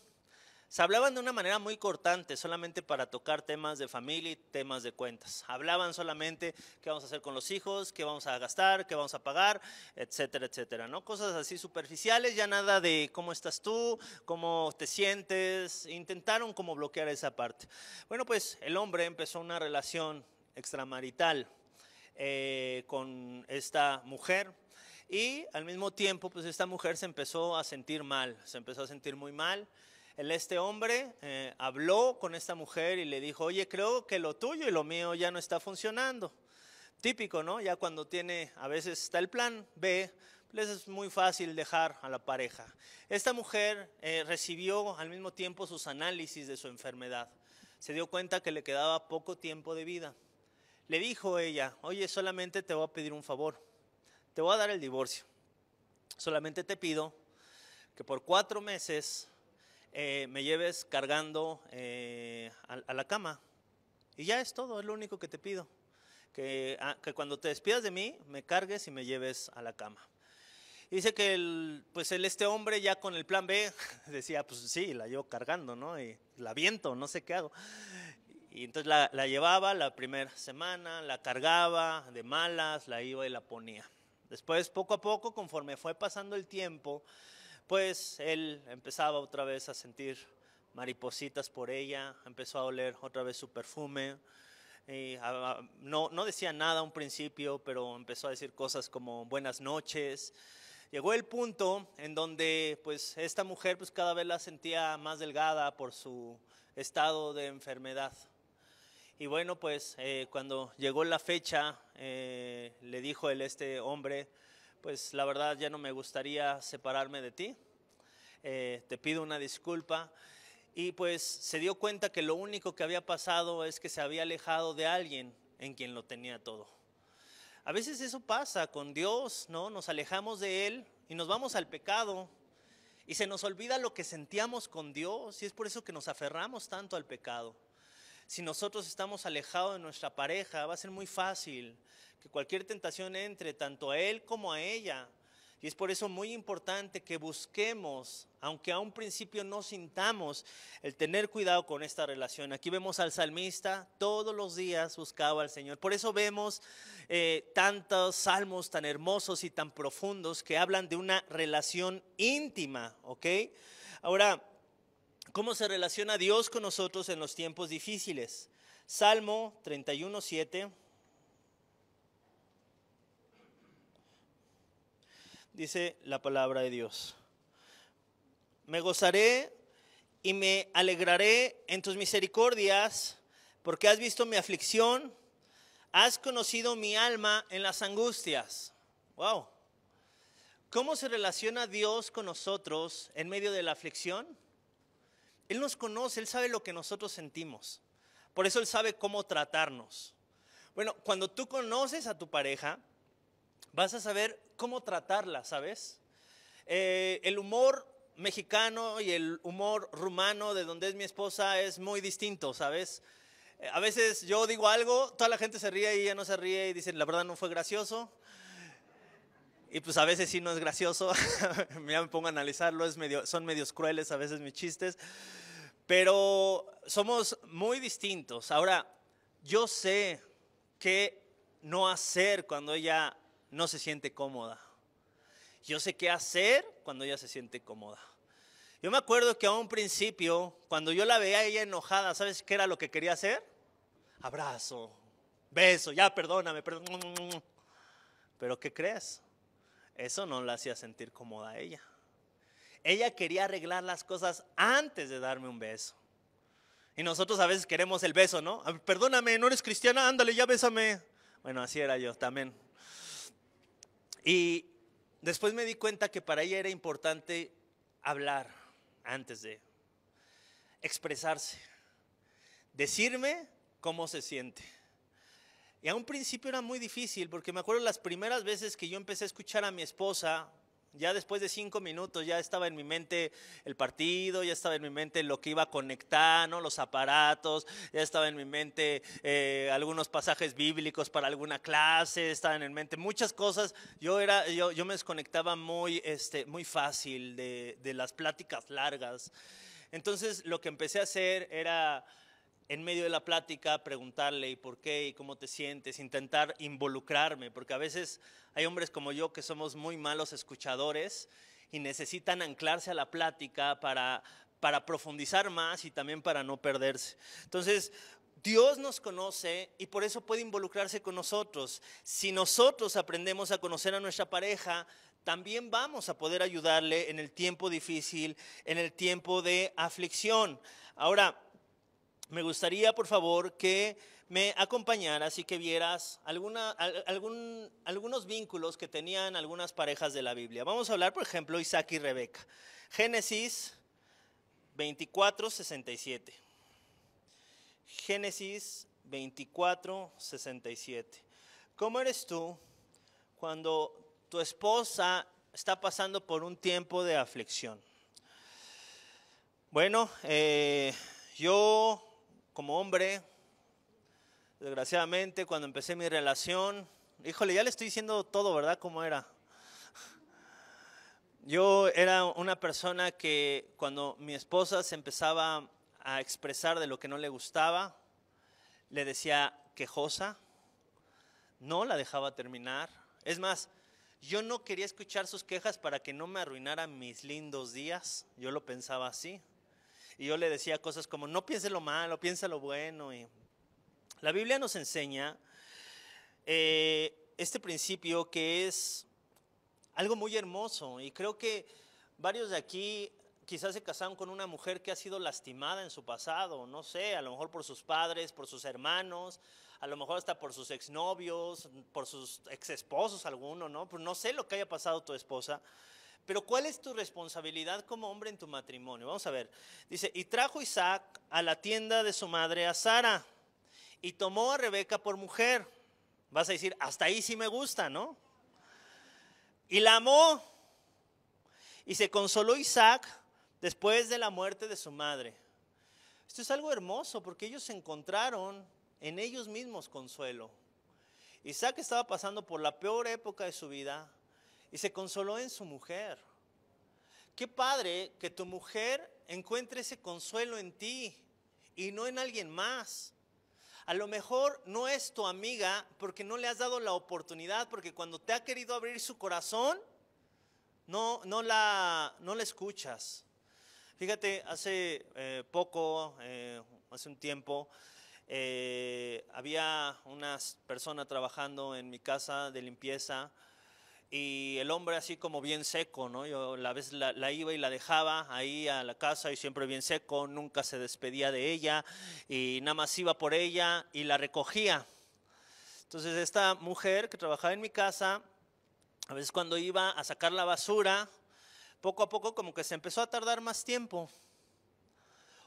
se hablaban de una manera muy cortante, solamente para tocar temas de familia y temas de cuentas. Hablaban solamente qué vamos a hacer con los hijos, qué vamos a gastar, qué vamos a pagar, etcétera, etcétera, ¿no? Cosas así superficiales, ya nada de cómo estás tú, cómo te sientes. Intentaron como bloquear esa parte. Bueno, pues el hombre empezó una relación extramarital eh, con esta mujer, y al mismo tiempo, pues esta mujer se empezó a sentir mal, se empezó a sentir muy mal, este hombre eh, habló con esta mujer y le dijo, oye, creo que lo tuyo y lo mío ya no está funcionando. Típico, ¿no? Ya cuando tiene, a veces está el plan B, les pues es muy fácil dejar a la pareja. Esta mujer eh, recibió al mismo tiempo sus análisis de su enfermedad. Se dio cuenta que le quedaba poco tiempo de vida. Le dijo ella, oye, solamente te voy a pedir un favor, te voy a dar el divorcio. Solamente te pido que por cuatro meses eh, me lleves cargando eh, a, la cama. Y ya es todo, es lo único que te pido. Ah, que, cuando te despidas de mí, me cargues y me lleves a la cama. dice que pues el, este hombre ya con el plan B (laughs) decía, pues sí, la llevo cargando, ¿no? Y la viento, no sé qué hago. Y entonces la, llevaba la primera semana, la cargaba de malas, la iba y la ponía. Después, poco a poco, conforme fue pasando el tiempo, pues él empezaba otra vez a sentir maripositas por ella, empezó a oler otra vez su perfume. Y, ah, ah, no, decía nada a un principio, pero empezó a decir cosas como buenas noches. Llegó el punto en donde pues esta mujer pues cada vez la sentía más delgada por su estado de enfermedad. Y bueno, pues eh, cuando llegó la fecha, eh, le dijo él, este hombre, pues la verdad ya no me gustaría separarme de ti. Eh, te pido una disculpa. Y pues se dio cuenta que lo único que había pasado es que se había alejado de alguien en quien lo tenía todo. A veces eso pasa con Dios, ¿no? Nos alejamos de Él y nos vamos al pecado y se nos olvida lo que sentíamos con Dios y es por eso que nos aferramos tanto al pecado. Si nosotros estamos alejados de nuestra pareja, va a ser muy fácil que cualquier tentación entre tanto a él como a ella. Y es por eso muy importante que busquemos, aunque a un principio no sintamos, el tener cuidado con esta relación. Aquí vemos al salmista, todos los días buscaba al Señor. Por eso vemos eh, tantos salmos tan hermosos y tan profundos que hablan de una relación íntima, ¿ok? Ahora, ¿Cómo se relaciona Dios con nosotros en los tiempos difíciles? Salmo 31, 7. Dice la palabra de Dios. Me gozaré y me alegraré en tus misericordias, porque has visto mi aflicción, has conocido mi alma en las angustias. Wow. ¿Cómo se relaciona Dios con nosotros en medio de la aflicción? Él nos conoce, Él sabe lo que nosotros sentimos. Por eso Él sabe cómo tratarnos. Bueno, cuando tú conoces a tu pareja, vas a saber cómo tratarla, ¿sabes? Eh, el humor mexicano y el humor rumano de donde es mi esposa es muy distinto, ¿sabes? Eh, a veces yo digo algo, toda la gente se ríe y ella no se ríe y dicen, la verdad no fue gracioso. Y pues a veces sí no es gracioso, ya (laughs) me pongo a analizarlo, es medio, son medios crueles a veces mis chistes, pero somos muy distintos. Ahora, yo sé qué no hacer cuando ella no se siente cómoda. Yo sé qué hacer cuando ella se siente cómoda. Yo me acuerdo que a un principio, cuando yo la veía ella enojada, ¿sabes qué era lo que quería hacer? Abrazo, beso, ya perdóname, perdón. Pero ¿qué crees? Eso no la hacía sentir cómoda a ella. Ella quería arreglar las cosas antes de darme un beso. Y nosotros a veces queremos el beso, ¿no? Ah, perdóname, no eres cristiana, ándale, ya bésame. Bueno, así era yo también. Y después me di cuenta que para ella era importante hablar antes de expresarse, decirme cómo se siente. Y a un principio era muy difícil, porque me acuerdo las primeras veces que yo empecé a escuchar a mi esposa, ya después de cinco minutos ya estaba en mi mente el partido, ya estaba en mi mente lo que iba a conectar, los aparatos, ya estaba en mi mente eh, algunos pasajes bíblicos para alguna clase, estaban en mi mente muchas cosas. Yo, era, yo, me desconectaba muy, este, muy fácil de, de las pláticas largas. Entonces lo que empecé a hacer era en medio de la plática preguntarle y por qué y cómo te sientes, intentar involucrarme, porque a veces hay hombres como yo que somos muy malos escuchadores y necesitan anclarse a la plática para, para profundizar más y también para no perderse. Entonces, Dios nos conoce y por eso puede involucrarse con nosotros. Si nosotros aprendemos a conocer a nuestra pareja, también vamos a poder ayudarle en el tiempo difícil, en el tiempo de aflicción. Ahora, me gustaría, por favor, que me acompañaras y que vieras algunos vínculos que tenían algunas parejas de la Biblia. Vamos a hablar, por ejemplo, Isaac y Rebeca. Génesis 24, 67. Génesis 24, 67. ¿Cómo eres tú cuando tu esposa está pasando por un tiempo de aflicción? Bueno, eh, yo como hombre, desgraciadamente, cuando empecé mi relación, híjole, ya le estoy diciendo todo, ¿verdad? ¿Cómo era? Yo era una persona que cuando mi esposa se empezaba a expresar de lo que no le gustaba, le decía quejosa, no la dejaba terminar. Es más, yo no quería escuchar sus quejas para que no me arruinaran mis lindos días, yo lo pensaba así y yo le decía cosas como, no piense lo malo, piensa lo bueno. Y la Biblia nos enseña eh, este principio que es algo muy hermoso y creo que varios de aquí quizás se casaron con una mujer que ha sido lastimada en su pasado, no sé, a lo mejor por sus padres, por sus hermanos, a lo mejor hasta por sus exnovios, por sus exesposos alguno, ¿no? Pues no sé lo que haya pasado tu esposa, pero ¿cuál es tu responsabilidad como hombre en tu matrimonio? Vamos a ver. Dice, y trajo Isaac a la tienda de su madre a Sara y tomó a Rebeca por mujer. Vas a decir, hasta ahí sí me gusta, ¿no? Y la amó. Y se consoló Isaac después de la muerte de su madre. Esto es algo hermoso porque ellos encontraron en ellos mismos consuelo. Isaac estaba pasando por la peor época de su vida, y se consoló en su mujer. Qué padre que tu mujer encuentre ese consuelo en ti y no en alguien más. A lo mejor no es tu amiga porque no le has dado la oportunidad, porque cuando te ha querido abrir su corazón, no, no, la, no la escuchas. Fíjate, hace eh, poco, eh, hace un tiempo, eh, había unas personas trabajando en mi casa de limpieza y el hombre así como bien seco, ¿no? Yo la vez la, iba y la dejaba ahí a la casa y siempre bien seco, nunca se despedía de ella y nada más iba por ella y la recogía. Entonces esta mujer que trabajaba en mi casa, a veces cuando iba a sacar la basura, poco a poco como que se empezó a tardar más tiempo.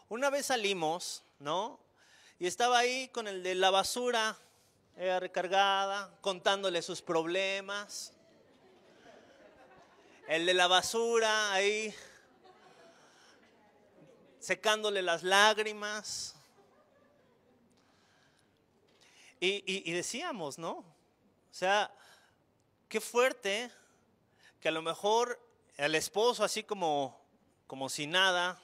Una vez salimos, ¿no? Y estaba ahí con el de la basura, recargada, contándole sus problemas. El de la basura ahí, secándole las lágrimas. Y, decíamos, ¿no? O sea, qué fuerte que a lo mejor el esposo así como, como si nada,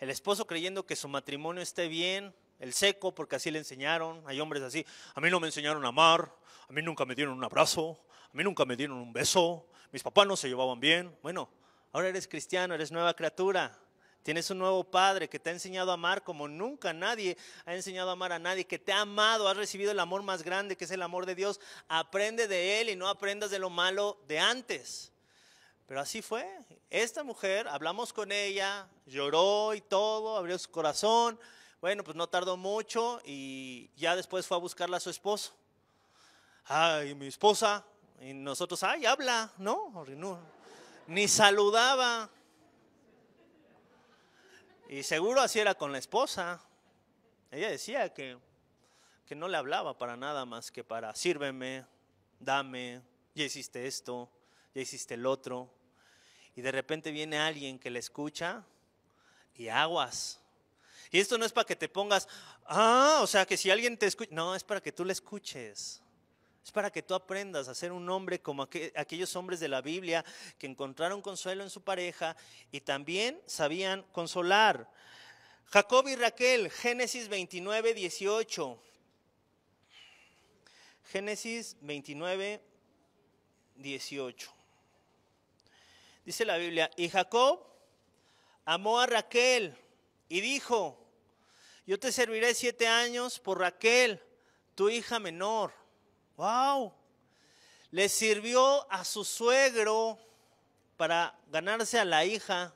el esposo creyendo que su matrimonio esté bien, el seco, porque así le enseñaron, hay hombres así, a mí no me enseñaron a amar, a mí nunca me dieron un abrazo, a mí nunca me dieron un beso, mis papás no se llevaban bien. Bueno, ahora eres cristiano, eres nueva criatura. Tienes un nuevo Padre que te ha enseñado a amar como nunca nadie ha enseñado a amar a nadie, que te ha amado, has recibido el amor más grande que es el amor de Dios. Aprende de Él y no aprendas de lo malo de antes. Pero así fue. Esta mujer, hablamos con ella, lloró y todo, abrió su corazón. Bueno, pues no tardó mucho y ya después fue a buscarla a su esposo. Ay, mi esposa, y nosotros, ay, habla, ¿no? Ni saludaba. Y seguro así era con la esposa. Ella decía que, que no le hablaba para nada más que para sírveme, dame, ya hiciste esto, ya hiciste el otro. Y de repente viene alguien que le escucha y aguas. Y esto no es para que te pongas, ah, o sea, que si alguien te escucha, no, es para que tú le escuches. Es para que tú aprendas a ser un hombre como aquellos hombres de la Biblia que encontraron consuelo en su pareja y también sabían consolar. Jacob y Raquel, Génesis 29, 18. Génesis 29, 18. Dice la Biblia, y Jacob amó a Raquel y dijo, yo te serviré siete años por Raquel, tu hija menor. ¡Wow! Le sirvió a su suegro para ganarse a la hija.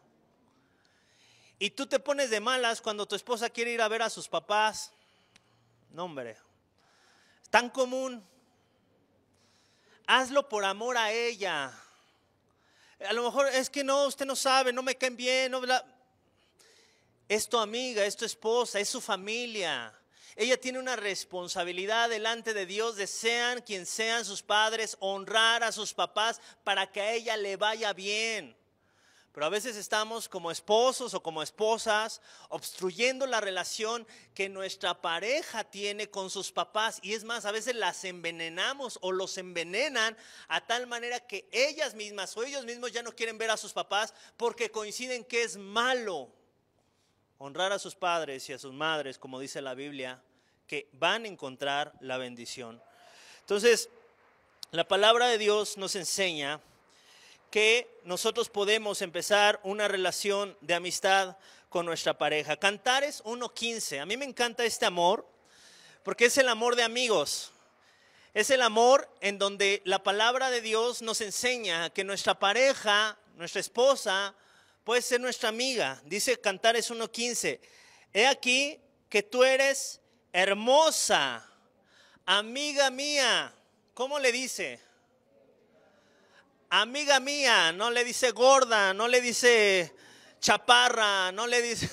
Y tú te pones de malas cuando tu esposa quiere ir a ver a sus papás. No, hombre. Es tan común. Hazlo por amor a ella. A lo mejor es que no, usted no sabe, no me caen bien. No, es tu amiga, es tu esposa, es su familia. Ella tiene una responsabilidad delante de Dios, desean quien sean sus padres, honrar a sus papás para que a ella le vaya bien. Pero a veces estamos como esposos o como esposas obstruyendo la relación que nuestra pareja tiene con sus papás. Y es más, a veces las envenenamos o los envenenan a tal manera que ellas mismas o ellos mismos ya no quieren ver a sus papás porque coinciden que es malo honrar a sus padres y a sus madres, como dice la Biblia, que van a encontrar la bendición. Entonces, la palabra de Dios nos enseña que nosotros podemos empezar una relación de amistad con nuestra pareja. Cantares 1.15. A mí me encanta este amor porque es el amor de amigos. Es el amor en donde la palabra de Dios nos enseña que nuestra pareja, nuestra esposa, puede ser nuestra amiga. Dice Cantares 1.15, he aquí que tú eres hermosa, amiga mía. ¿Cómo le dice? Amiga mía, no le dice gorda, no le dice chaparra, no le dice...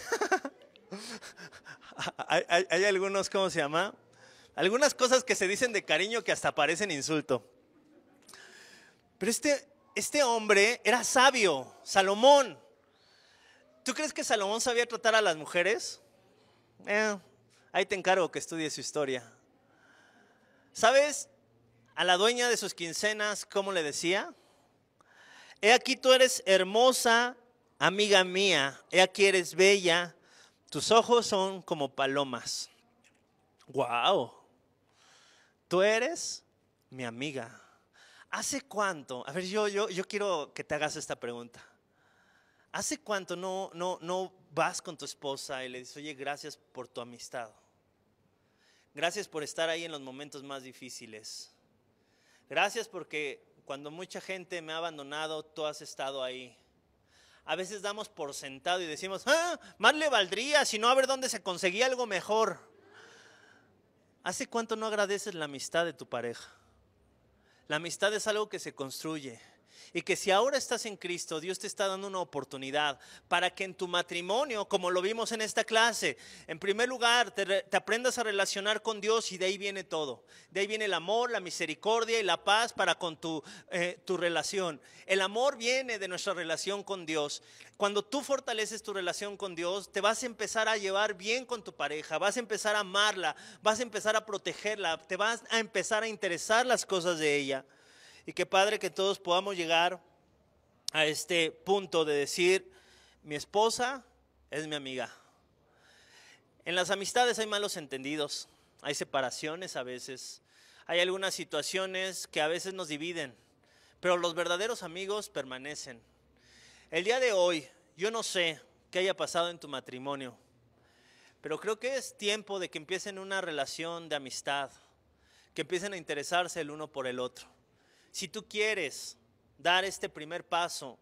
(laughs) hay, algunos, ¿cómo se llama? Algunas cosas que se dicen de cariño que hasta parecen insulto. Pero este, este hombre era sabio, Salomón. ¿Tú crees que Salomón sabía tratar a las mujeres? Eh, ahí te encargo que estudies su historia. ¿Sabes a la dueña de sus quincenas cómo le decía? He aquí tú eres hermosa, amiga mía. He aquí eres bella. Tus ojos son como palomas. ¡Wow! Tú eres mi amiga. ¿Hace cuánto? A ver, yo, yo, yo quiero que te hagas esta pregunta. ¿Hace cuánto no, no, no vas con tu esposa y le dices, oye, gracias por tu amistad? Gracias por estar ahí en los momentos más difíciles. Gracias porque cuando mucha gente me ha abandonado, tú has estado ahí. A veces damos por sentado y decimos, ah, más le valdría si no a ver dónde se conseguía algo mejor. ¿Hace cuánto no agradeces la amistad de tu pareja? La amistad es algo que se construye. Y que si ahora estás en Cristo, Dios te está dando una oportunidad para que en tu matrimonio, como lo vimos en esta clase, en primer lugar te, aprendas a relacionar con Dios y de ahí viene todo. De ahí viene el amor, la misericordia y la paz para con eh, tu relación. El amor viene de nuestra relación con Dios. Cuando tú fortaleces tu relación con Dios, te vas a empezar a llevar bien con tu pareja, vas a empezar a amarla, vas a empezar a protegerla, te vas a empezar a interesar las cosas de ella. Y qué padre que todos podamos llegar a este punto de decir, mi esposa es mi amiga. En las amistades hay malos entendidos, hay separaciones a veces, hay algunas situaciones que a veces nos dividen, pero los verdaderos amigos permanecen. El día de hoy, yo no sé qué haya pasado en tu matrimonio, pero creo que es tiempo de que empiecen una relación de amistad, que empiecen a interesarse el uno por el otro. Si tú quieres dar este primer paso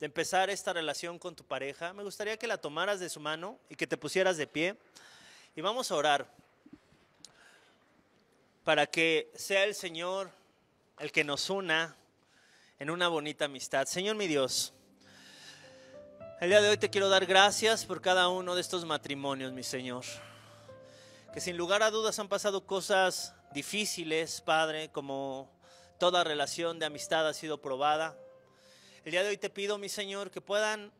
de empezar esta relación con tu pareja, me gustaría que la tomaras de su mano y que te pusieras de pie. Y vamos a orar para que sea el Señor el que nos una en una bonita amistad. Señor mi Dios, el día de hoy te quiero dar gracias por cada uno de estos matrimonios, mi Señor. Que sin lugar a dudas han pasado cosas difíciles, Padre, como Toda relación de amistad ha sido probada. El día de hoy te pido, mi Señor, que puedan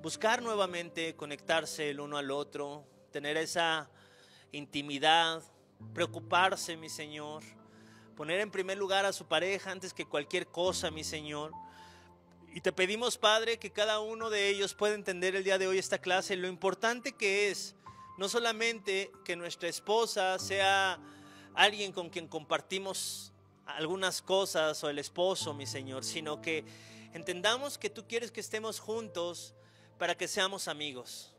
buscar nuevamente conectarse el uno al otro, tener esa intimidad, preocuparse, mi Señor, poner en primer lugar a su pareja antes que cualquier cosa, mi Señor. Y te pedimos, Padre, que cada uno de ellos pueda entender el día de hoy esta clase, lo importante que es no solamente que nuestra esposa sea alguien con quien compartimos algunas cosas o el esposo, mi Señor, sino que entendamos que tú quieres que estemos juntos para que seamos amigos.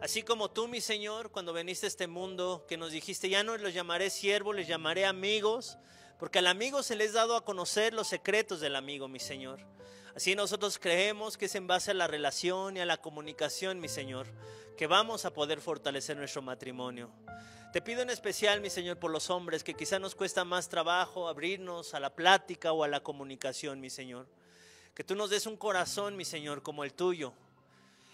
Así como tú, mi Señor, cuando veniste a este mundo, que nos dijiste, ya no los llamaré siervo les llamaré amigos, porque al amigo se les ha dado a conocer los secretos del amigo, mi Señor. Así nosotros creemos que es en base a la relación y a la comunicación, mi Señor, que vamos a poder fortalecer nuestro matrimonio. Te pido en especial, mi Señor, por los hombres que quizá nos cuesta más trabajo abrirnos a la plática o a la comunicación, mi Señor. Que tú nos des un corazón, mi Señor, como el tuyo,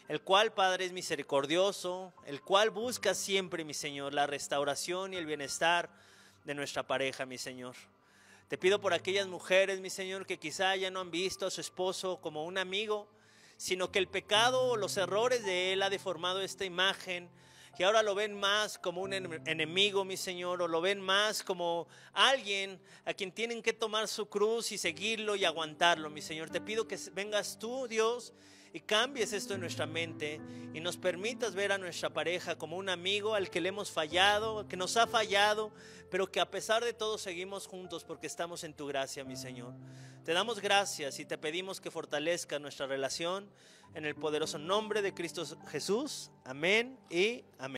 el cual, Padre, es misericordioso, el cual busca siempre, mi Señor, la restauración y el bienestar de nuestra pareja, mi Señor. Te pido por aquellas mujeres, mi Señor, que quizá ya no han visto a su esposo como un amigo, sino que el pecado o los errores de él ha deformado esta imagen que ahora lo ven más como un mm. enemigo, mi Señor, o lo ven más como alguien a quien tienen que tomar su cruz y seguirlo y aguantarlo, mi Señor. Te pido que vengas tú, Dios, y cambies esto en nuestra mente y nos permitas ver a nuestra pareja como un amigo al que le hemos fallado, que nos ha fallado, pero que a pesar de todo seguimos juntos porque estamos en tu gracia, mi Señor. Te damos gracias y te pedimos que fortalezca nuestra relación en el poderoso nombre de Cristo Jesús. Amén y amén.